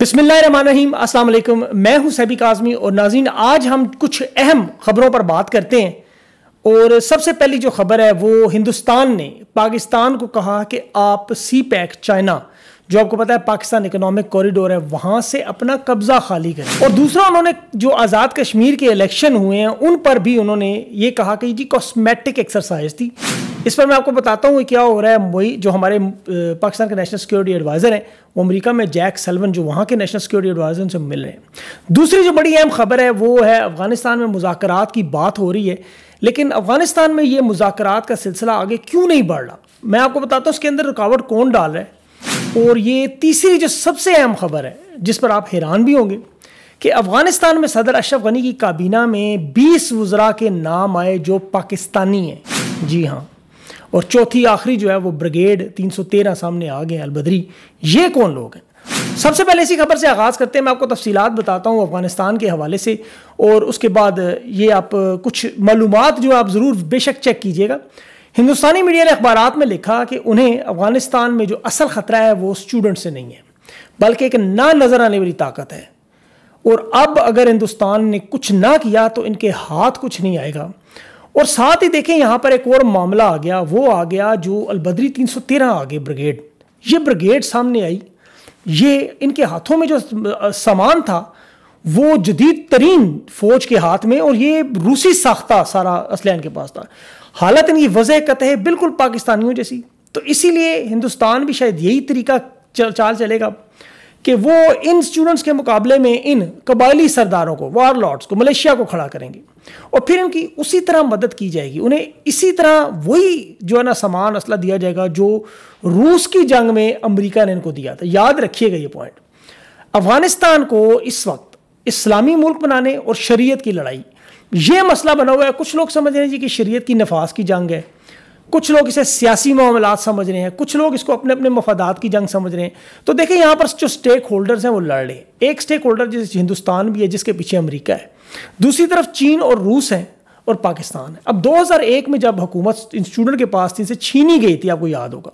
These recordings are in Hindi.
बिसमीम अस्सलाम मैं हूं सैबिक आज़मी और नाजीन आज हम कुछ अहम ख़बरों पर बात करते हैं और सबसे पहली जो ख़बर है वो हिंदुस्तान ने पाकिस्तान को कहा कि आप सी पैक चाइना जो आपको पता है पाकिस्तान इकोनॉमिक कॉरिडोर है वहाँ से अपना कब्ज़ा खाली करें और दूसरा उन्होंने जो आज़ाद कश्मीर के इलेक्शन हुए हैं उन पर भी उन्होंने ये कहा कि जी कॉस्मेटिक एक्सरसाइज थी इस पर मैं आपको बताता हूँ क्या हो रहा है मुंबई जो हमारे पाकिस्तान के नेशनल सिक्योरिटी एडवाइज़र हैं वो अमेरिका में जैक सलवन जो वहाँ के नेशनल सिक्योरिटी एडवाइज़र उनसे मिल रहे हैं दूसरी जो बड़ी अहम खबर है वो है अफगानिस्तान में मुजाकर की बात हो रही है लेकिन अफगानिस्तान में ये मुजाकर का सिलसिला आगे क्यों नहीं बढ़ रहा मैं आपको बताता हूँ उसके अंदर रुकावट कौन डाल रहा है और ये तीसरी जो सबसे अहम खबर है जिस पर आप हैरान भी होंगे कि अफगानिस्तान में सदर अशरफ गनी की काबीना में 20 वज़रा के नाम आए जो पाकिस्तानी हैं जी हाँ और चौथी आखिरी जो है वो ब्रिगेड 313 सामने आ गए अलबदरी ये कौन लोग हैं सबसे पहले इसी खबर से आगाज़ करते हैं मैं आपको तफसीलात बताता हूँ अफ़गानिस्तान के हवाले से और उसके बाद ये आप कुछ मालूम जो आप ज़रूर बेशक चेक कीजिएगा हिंदुस्तानी मीडिया ने अखबार में लिखा कि उन्हें अफ़गानिस्तान में जो असल ख़तरा है वो स्टूडेंट से नहीं है बल्कि एक ना नज़र आने वाली ताकत है और अब अगर हिंदुस्तान ने कुछ ना किया तो इनके हाथ कुछ नहीं आएगा और साथ ही देखें यहाँ पर एक और मामला आ गया वो आ गया जो अलबदरी 313 आ गए ब्रिगेड ये ब्रिगेड सामने आई ये इनके हाथों में जो सामान था वो जदीद तरीन फौज के हाथ में और ये रूसी साख्ता सारा असलैन के पास था हालत इनकी वजह कतः बिल्कुल पाकिस्तानियों जैसी तो इसीलिए हिंदुस्तान भी शायद यही तरीका चाल चलेगा कि वो इन स्टूडेंट्स के मुकाबले में इन कबायली सरदारों को वार लॉर्ड्स को मलेशिया को खड़ा करेंगे और फिर उनकी उसी तरह मदद की जाएगी उन्हें इसी तरह वही जो है ना सामान असला दिया जाएगा जो रूस की जंग में अमेरिका ने इनको दिया था याद रखिएगा ये पॉइंट अफगानिस्तान को इस वक्त इस्लामी मुल्क बनाने और शरीयत की लड़ाई ये मसला बना हुआ है कुछ लोग समझ रहे हैं जी कि शरीयत की नफाज की जंग है कुछ लोग इसे सियासी मामला समझ रहे हैं कुछ लोग इसको अपने अपने मफादात की जंग समझ रहे हैं तो देखें यहाँ पर जो स्टेक होल्डर्स हैं वो लड़ रहे हैं एक स्टेक होल्डर जिस हिंदुस्तान भी है जिसके पीछे अमरीका है दूसरी तरफ चीन और रूस हैं और पाकिस्तान है अब 2001 में जब हुकूमत इन स्टूडेंट के पास थी इसे छीनी गई थी आपको याद होगा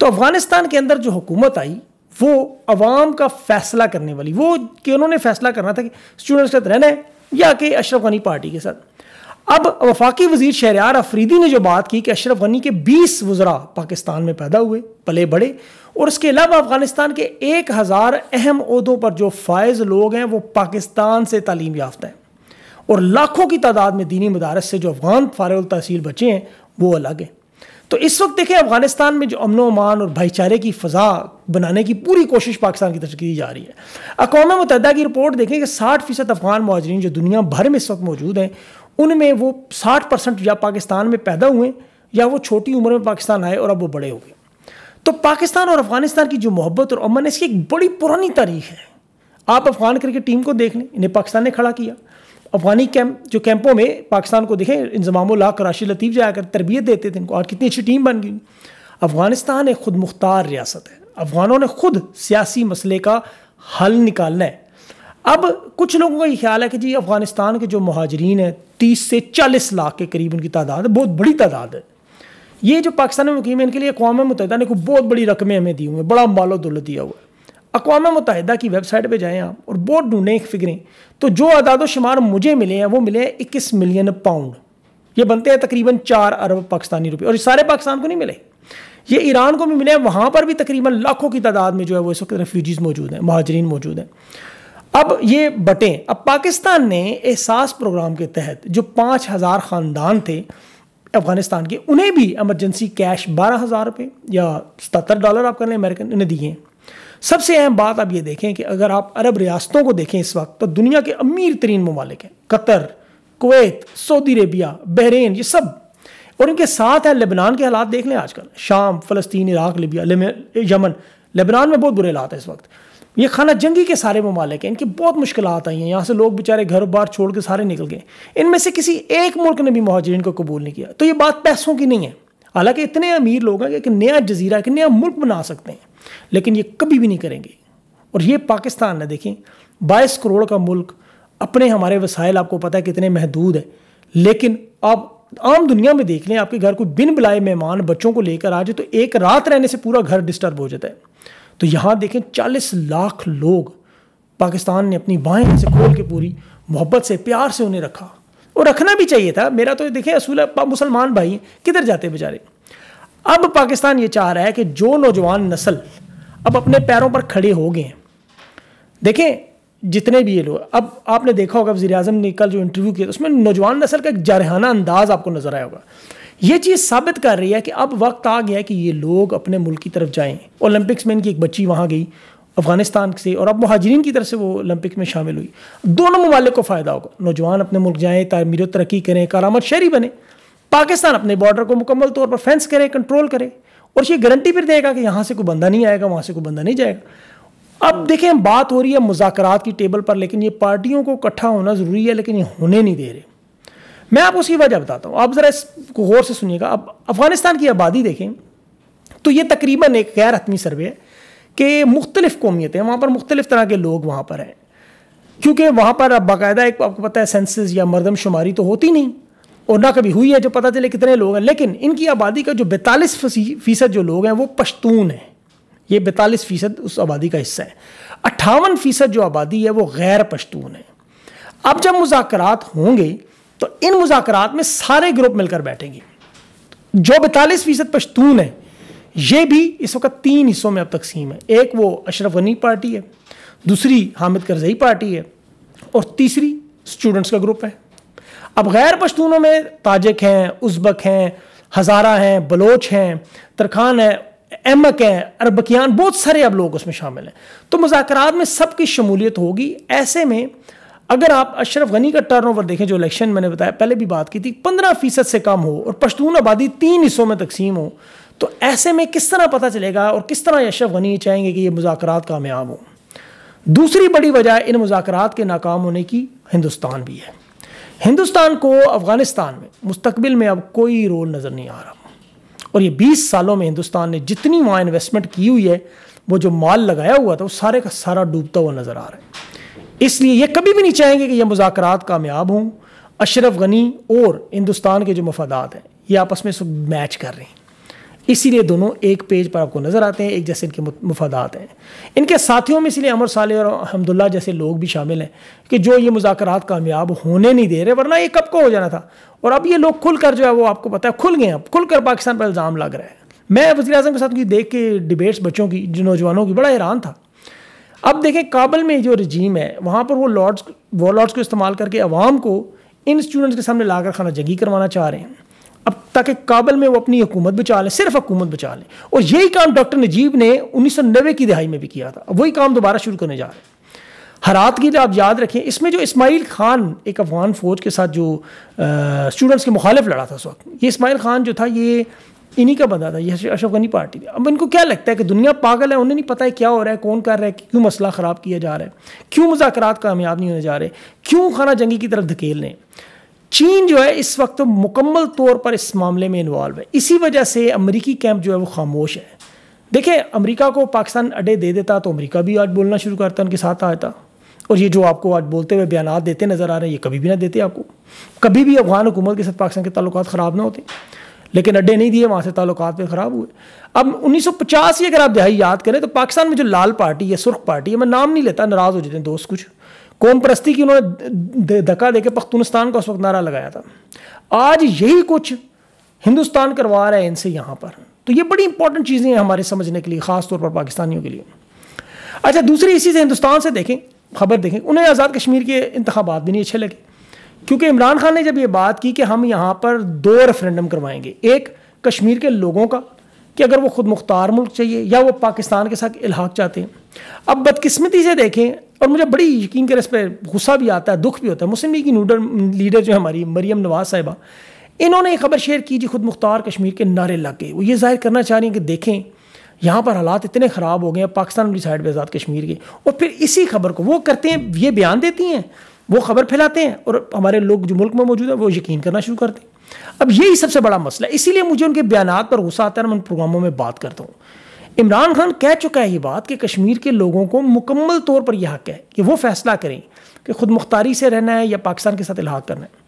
तो अफगानिस्तान के अंदर जो हुकूमत आई वो अवाम का फैसला करने वाली वो कि उन्होंने फैसला करना था कि स्टूडेंट्स के साथ रहना है या कि अशरफ गनी पार्टी के साथ अब वफाकी वजीर शहरियार अफरीदी ने जो बात की कि अशरफ गनी के 20 वजरा पाकिस्तान में पैदा हुए पले बड़े और इसके अलावा अफगानिस्तान के एक हज़ार अहम उहदों पर जो फायज लोग हैं वो पाकिस्तान से तालीम याफ्ता हैं और लाखों की तादाद में दीनी मदारस से जो अफगान फ़ारग तहसील बचे हैं वो अलग हैं तो इस वक्त देखें अफगानिस्तान में जो अमन अमान और भाईचारे की फ़जा बनाने की पूरी कोशिश पाकिस्तान की तरफ की जा रही है अकोम मुतहदा की रिपोर्ट देखें कि साठ फीसद अफगान महाजरीन जो दुनिया भर में इस वक्त मौजूद हैं उनमें वो 60 परसेंट या पाकिस्तान में पैदा हुए या वो छोटी उम्र में पाकिस्तान आए और अब वो बड़े हो गए तो पाकिस्तान और अफगानिस्तान की जो मोहब्बत और अमन इसकी एक बड़ी पुरानी तारीख है आप अफगान क्रिकेट टीम को देख लें इन्हें पाकिस्तान ने खड़ा किया अफगानी कैंप जो कैंपों में पाकिस्तान को देखें लाख कराशी लतीफ़ जाया कर तरबियत देते थे इनको और कितनी अच्छी टीम बन गई अफगानिस्तान एक खुद मुख्तार रियासत है अफगानों ने खुद सियासी मसले का हल निकालना है अब कुछ लोगों का ये ख्याल है कि जी अफ़गानिस्तान के जो महाजरीन हैं तीस से चालीस लाख के करीब उनकी तादाद है बहुत बड़ी तादाद है ये जो पाकिस्तान में मुकीम है इनके लिए अकवा मुतहदा ने कोई बहुत बड़ी रकमें हमें दी हुई हैं बड़ा मालो दौलत दिया हुआ है अकवा मुतहदा की वेबसाइट पर जाएँ आप और बहुत ढूंढें फिक्रें तो जो अदाद शुमार मुझे मिले हैं वो मिले हैं इक्कीस मिलियन पाउंड ये बनते हैं तकरीबन चार अरब पाकिस्तानी रुपये और सारे पाकिस्तान को नहीं मिले ये ईरान को भी मिले हैं वहाँ पर भी तकरीबन लाखों की तादाद में जो है वो इस वक्त रेफ्यूजीज़ मौजूद हैं महाजरीन मौजूद हैं अब ये बटें अब पाकिस्तान ने एहसास प्रोग्राम के तहत जो पाँच हज़ार ख़ानदान थे अफ़गानिस्तान के उन्हें भी एमरजेंसी कैश बारह हज़ार रुपये या सतर डॉलर आप कर लें अमेरिकन ने दिए हैं सबसे अहम बात आप ये देखें कि अगर आप अरब रियासतों को देखें इस वक्त तो दुनिया के अमीर तरीन ममालिक हैं Qatar Kuwait Saudi Arabia Bahrain ये सब और इनके साथ है लेबनान के हालात देख लें आजकल शाम फ़लस्तीन इराक लिबिया यमन लेबनान में बहुत बुरे हालात हैं इस वक्त ये खाना जंगी के सारे ममालिक हैं इनकी बहुत मुश्किल आई हैं यहाँ से लोग बेचारे घर बार छोड़ के सारे निकल गए इनमें से किसी एक मुल्क ने भी महाजरीन को कबूल नहीं किया तो ये बात पैसों की नहीं है हालांकि इतने अमीर लोग हैं कि एक नया जजीरा एक नया मुल्क बना सकते हैं लेकिन ये कभी भी नहीं करेंगे और ये पाकिस्तान ने देखें बाईस करोड़ का मुल्क अपने हमारे वसायल आपको पता है कितने महदूद हैं लेकिन आप आम दुनिया में देख लें आपके घर कोई बिन बुलाए मेहमान बच्चों को लेकर आ जाए तो एक रात रहने से पूरा घर डिस्टर्ब हो जाता है तो यहाँ देखें चालीस लाख लोग पाकिस्तान ने अपनी बाहें से खोल के पूरी मोहब्बत से प्यार से उन्हें रखा और रखना भी चाहिए था मेरा तो देखें असूल मुसलमान भाई किधर जाते बेचारे अब पाकिस्तान ये चाह रहा है कि जो नौजवान नस्ल अब अपने पैरों पर खड़े हो गए देखें जितने भी ये लोग अब आपने देखा होगा वजी अजम ने कल जो इंटरव्यू किया उसमें नौजवान नस्ल का एक जारहाना अंदाज आपको नजर आया होगा ये चीज़ साबित कर रही है कि अब वक्त आ गया है कि ये लोग अपने मुल्क की तरफ जाए ओलंपिक्स में इनकी एक बच्ची वहां गई अफगानिस्तान से और अब महाजरीन की तरफ से वो ओलंपिक में शामिल हुई दोनों ममालिक को फ़ायदा होगा नौजवान अपने मुल्क जाए तमीर तरक्की करें कारामद शहरी बने पाकिस्तान अपने बॉर्डर को मुकम्मल तौर पर फेंस करे कंट्रोल करे और ये गारंटी फिर देगा कि यहाँ से कोई बंदा नहीं आएगा वहाँ से कोई बंदा नहीं जाएगा अब देखें बात हो रही है मुजाकरात की टेबल पर लेकिन ये पार्टियों को इकट्ठा होना ज़रूरी है लेकिन ये होने नहीं दे रहे मैं आपको उसकी वजह बताता हूँ आप ज़रा इस गौर से सुनिएगा अब अफगानिस्तान की आबादी देखें तो ये तकरीबन एक गैर हतमी सर्वे है कि मुख्तलिफ कौमियतें वहाँ पर मुख्तलिफ तरह के लोग वहाँ पर हैं क्योंकि वहाँ पर अब बाकायदा एक आपको पता है सेंसिस या मरदमशुमारी तो होती नहीं और ना कभी हुई है जो पता चले कितने लोग हैं लेकिन इनकी आबादी का जो बैतालीस फीसद जो लोग हैं वो पश्तून हैं ये बैतालीस फीसद उस आबादी का हिस्सा है अट्ठावन फीसद जो आबादी है वो गैर पश्तून है अब जब मुजाकर होंगे तो इन मुजाकर में सारे ग्रुप मिलकर बैठेंगे जो बैतालीस फीसद पश्तून है ये भी इस वक्त तीन हिस्सों में अब तकसीम है एक वो अशरफ गनी पार्टी है दूसरी हामिद करजई पार्टी है और तीसरी स्टूडेंट्स का ग्रुप है अब गैर पश्तूनों में ताजिक हैं उजबक हैं हज़ारा हैं बलोच हैं तरखान हैं एमक हैं अरबकियान बहुत सारे अब लोग उसमें शामिल हैं तो मुजाकर में सबकी शमूलियत होगी ऐसे में अगर आप अशरफ गनी का टर्नओवर देखें जो इलेक्शन मैंने बताया पहले भी बात की थी पंद्रह फीसद से कम हो और पश्तून आबादी तीन हिस्सों में तकसीम हो तो ऐसे में किस तरह पता चलेगा और किस तरह अशरफ गनी चाहेंगे कि ये मुजाकर कामयाब हों दूसरी बड़ी वजह इन मुजाकर के नाकाम होने की हिंदुस्तान भी है हिंदुस्तान को अफ़गानिस्तान में मुस्तबिल में अब कोई रोल नज़र नहीं आ रहा और ये 20 सालों में हिंदुस्तान ने जितनी वहाँ इन्वेस्टमेंट की हुई है वो जो माल लगाया हुआ था वो सारे का सारा डूबता हुआ नज़र आ रहा है इसलिए ये कभी भी नहीं चाहेंगे कि यह मुजाकर कामयाब हों अशरफ गनी और हिंदुस्तान के जो मफादात हैं ये आपस में सब मैच कर रहे हैं इसीलिए दोनों एक पेज पर आपको नज़र आते हैं एक जैसे इनके मफादात हैं इनके साथियों में इसीलिए अमर साले और अहमदुल्ला जैसे लोग भी शामिल हैं कि जो ये मुजाकर कामयाब होने नहीं दे रहे वरना ये कब को हो जाना था और अब ये लोग खुल कर जो है वो आपको पता है खुल गए अब खुल कर पाकिस्तान पर इल्ज़ाम लग रहा है मैं वजी अजम के साथ देख के डिबेट्स बच्चों की नौजवानों की बड़ा हैरान था अब देखें काबल में जो रजीम है वहाँ पर वो लॉर्ड्स वो लॉर्ड्स को इस्तेमाल करके अवाम को इन स्टूडेंट्स के सामने लाकर खाना जंगी करवाना चाह रहे हैं अब ताकि काबल में वो अपनी हुकूमत बचा लें सिर्फ हुकूमत बचा लें और यही काम डॉक्टर नजीब ने उन्नीस सौ नब्बे की दिहाई में भी किया था वही काम दोबारा शुरू करने जा रहे हैं हरात की तो आप याद रखें इसमें जो इस्माइल खान एक अफगान फ़ौज के साथ जो स्टूडेंट्स के मुखालिफ लड़ा था उस वक्त ये इस्माइल खान जो था ये इन्हीं का बंदा था ये अशोक गनी पार्टी अब इनको क्या लगता है कि दुनिया पागल है उन्हें नहीं पता है क्या हो रहा है कौन कर रहा है क्यों मसला ख़राब किया जा रहा है क्यों मुजाकर कामयाब नहीं होने जा रहे क्यों खाना जंगी की तरफ धकेल रहे चीन जो है इस वक्त मुकम्मल तौर पर इस मामले में इन्वॉल्व है इसी वजह से अमरीकी कैंप जो है वो खामोश है देखिए अमरीका को पाकिस्तान अड्डे दे देता तो अमरीका भी आज बोलना शुरू करता उनके साथ आता और ये जो आपको आज बोलते हुए बयान देते नज़र आ रहे हैं ये कभी भी ना देते आपको कभी भी अफगान हुकूमत के साथ पाकिस्तान के तल्लत ख़राब ना होते लेकिन अड्डे नहीं दिए वहाँ से ताल्लुकात पर ख़राब हुए अब 1950 ही अगर आप दिहाई याद करें तो पाकिस्तान में जो लाल पार्टी है सुर्ख पार्टी है मैं नाम नहीं लेता नाराज़ हो जाते हैं दोस्त कुछ कौम परस्ती की उन्होंने धक्का दे देकर पख्तूनस्तान का उस वक्त नारा लगाया था आज यही कुछ हिंदुस्तान करवा रहा है इनसे यहाँ पर तो ये बड़ी इंपॉर्टेंट चीज़ें हैं हमारे समझने के लिए ख़ासतौर पर पाकिस्तानियों के लिए अच्छा दूसरी इसी से हिंदुस्तान से देखें खबर देखें उन्हें आज़ाद कश्मीर के इंतबात भी नहीं अच्छे लगे क्योंकि इमरान खान ने जब ये बात की कि हम यहाँ पर दो रेफरेंडम करवाएंगे एक कश्मीर के लोगों का कि अगर वो खुद मुख्तार मुल्क चाहिए या वो पाकिस्तान के साथ इलाहाक चाहते हैं अब बदकिस्मती से देखें और मुझे बड़ी यकीन कर इस पर गुस्सा भी आता है दुख भी होता है मुस्लिम लीग की नूडल लीडर जो है हमारी मरीम नवाज साहिबा इन्होंने ये खबर शेयर की जी खुद मुख्तार कश्मीर के नारे लग गए वो ये जाहिर करना चाह रही हैं कि देखें यहाँ पर हालात इतने ख़राब हो गए हैं पाकिस्तान वाली साइड पर आज़ाद कश्मीर के और फिर इसी खबर को वो करते हैं ये बयान देती हैं वो खबर फैलाते हैं और हमारे लोग जो मुल्क में मौजूद है वो यकीन करना शुरू करते हैं अब यही सबसे बड़ा मसला है इसीलिए मुझे उनके बयान पर गुस्सा आता है मैं उन प्रोग्रामों में बात करता हूँ इमरान खान कह चुका है ये बात कि कश्मीर के लोगों को मुकम्मल तौर पर यह हक है कि वो फैसला करें कि खुद मुख्तारी से रहना है या पाकिस्तान के साथ इलाहा करना है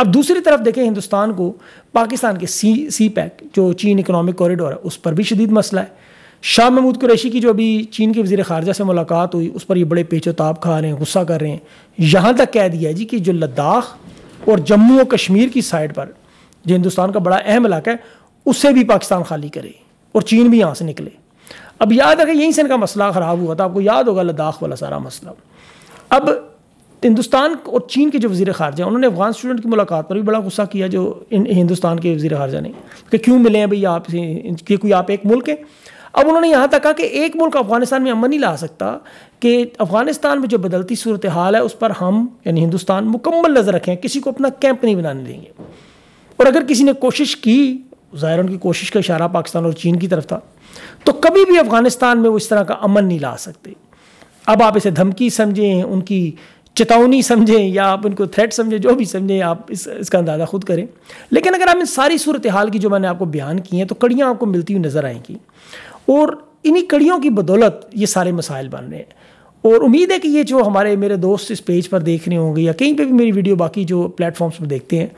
अब दूसरी तरफ देखें हिंदुस्तान को पाकिस्तान के सी सी पैक जो चीन इकोनॉमिक कॉरिडोर है उस पर भी शदीद मसला है शाह महमूद कुरैशी की जो अभी चीन के वजीर खारजा से मुलाकात हुई उस पर ये बड़े पेचो खा रहे हैं गुस्सा कर रहे हैं यहाँ तक कह दिया जी कि जो लद्दाख और जम्मू और कश्मीर की साइड पर जो हिंदुस्तान का बड़ा अहम इलाका है उससे भी पाकिस्तान खाली करे और चीन भी यहाँ से निकले अब याद अगर यहीं से इनका मसला ख़राब हुआ था आपको याद होगा लद्दाख वाला सारा मसला अब हिंदुस्तान और चीन के जो वजी खारजा उन्होंने अफगान स्टूडेंट की मुलाकात पर भी बड़ा गुस्सा किया जो हिंदुस्तान के वजी खारजा ने कि क्यों मिले हैं भाई आप ये कोई आप एक मुल्क हैं अब उन्होंने यहाँ तक कहा कि एक मुल्क अफगानिस्तान में अमन नहीं ला सकता कि अफगानिस्तान में जो बदलती सूरत हाल है उस पर हम यानी हिंदुस्तान मुकम्मल नज़र रखें किसी को अपना कैंप नहीं बनाने देंगे और अगर किसी ने कोशिश की ज़ाहिर उनकी कोशिश का इशारा पाकिस्तान और चीन की तरफ था तो कभी भी अफगानिस्तान में वो इस तरह का अमन नहीं ला सकते अब आप इसे धमकी समझें उनकी चेतावनी समझें या आप उनको थ्रेट समझें जो भी समझें आप इस इसका अंदाज़ा खुद करें लेकिन अगर आप इन सारी सूरत हाल की जो मैंने आपको बयान की हैं तो कड़ियाँ आपको मिलती हुई नज़र आएंगी और इन्हीं कड़ियों की बदौलत ये सारे मसाइल बन रहे हैं और उम्मीद है कि ये जो हमारे मेरे दोस्त इस पेज पर देख रहे होंगे या कहीं पे भी मेरी वीडियो बाकी जो प्लेटफॉर्म्स पर देखते हैं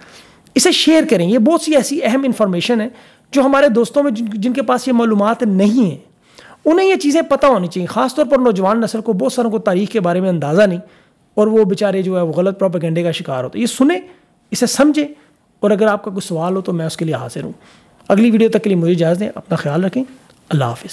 इसे शेयर करें ये बहुत सी ऐसी अहम इन्फॉर्मेशन है जो हमारे दोस्तों में जिन, जिनके पास ये मालूम नहीं है उन्हें ये चीज़ें पता होनी चाहिए ख़ासतौर पर नौजवान नसल को बहुत सारों को तारीख के बारे में अंदाज़ा नहीं और वो बेचारे जो है वो गलत प्रोपागेंडे का शिकार होते ये सुने इसे समझें और अगर आपका कोई सवाल हो तो मैं उसके लिए हाजिर हूँ अगली वीडियो तक के लिए मुझे इजाज़ दें अपना ख्याल रखें Allah